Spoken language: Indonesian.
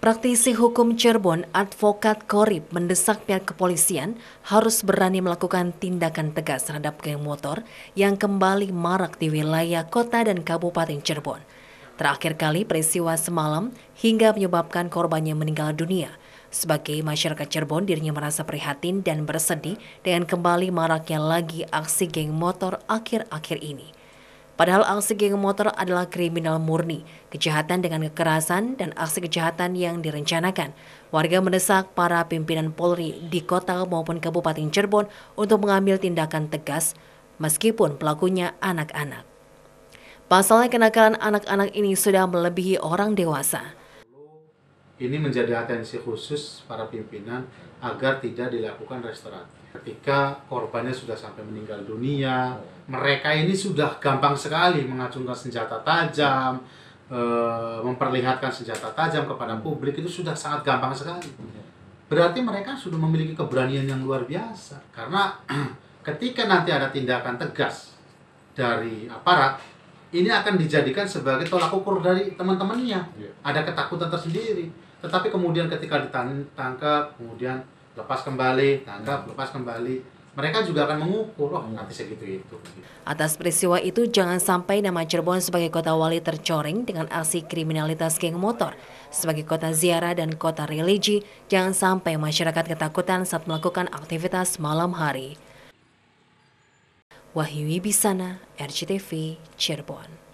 Praktisi hukum Cirebon, advokat Korib mendesak pihak kepolisian harus berani melakukan tindakan tegas terhadap geng motor yang kembali marak di wilayah kota dan kabupaten Cirebon. Terakhir kali peristiwa semalam hingga menyebabkan korbannya meninggal dunia. Sebagai masyarakat Cirebon, dirinya merasa prihatin dan bersedih dengan kembali maraknya lagi aksi geng motor akhir-akhir ini. Padahal aksi geng motor adalah kriminal murni, kejahatan dengan kekerasan, dan aksi kejahatan yang direncanakan. Warga mendesak para pimpinan Polri di kota maupun Kabupaten Cirebon untuk mengambil tindakan tegas meskipun pelakunya anak-anak. Pasalnya kenakalan anak-anak ini sudah melebihi orang dewasa. Ini menjadi atensi khusus para pimpinan agar tidak dilakukan restoratif. Ketika korbannya sudah sampai meninggal dunia, mereka ini sudah gampang sekali mengacungkan senjata tajam, eh, memperlihatkan senjata tajam kepada publik itu sudah sangat gampang sekali. Berarti mereka sudah memiliki keberanian yang luar biasa karena ketika nanti ada tindakan tegas dari aparat ini akan dijadikan sebagai tolak ukur dari teman-temannya. Iya. Ada ketakutan tersendiri tetapi kemudian ketika ditangkap, kemudian lepas kembali, tangkap, hmm. lepas kembali, mereka juga akan mengukur, oh hmm. nanti segitu itu. Atas peristiwa itu, jangan sampai nama Cirebon sebagai kota wali tercoreng dengan aksi kriminalitas geng motor. Sebagai kota ziarah dan kota religi, jangan sampai masyarakat ketakutan saat melakukan aktivitas malam hari. Wahyu Bisana RCTV, Cirebon.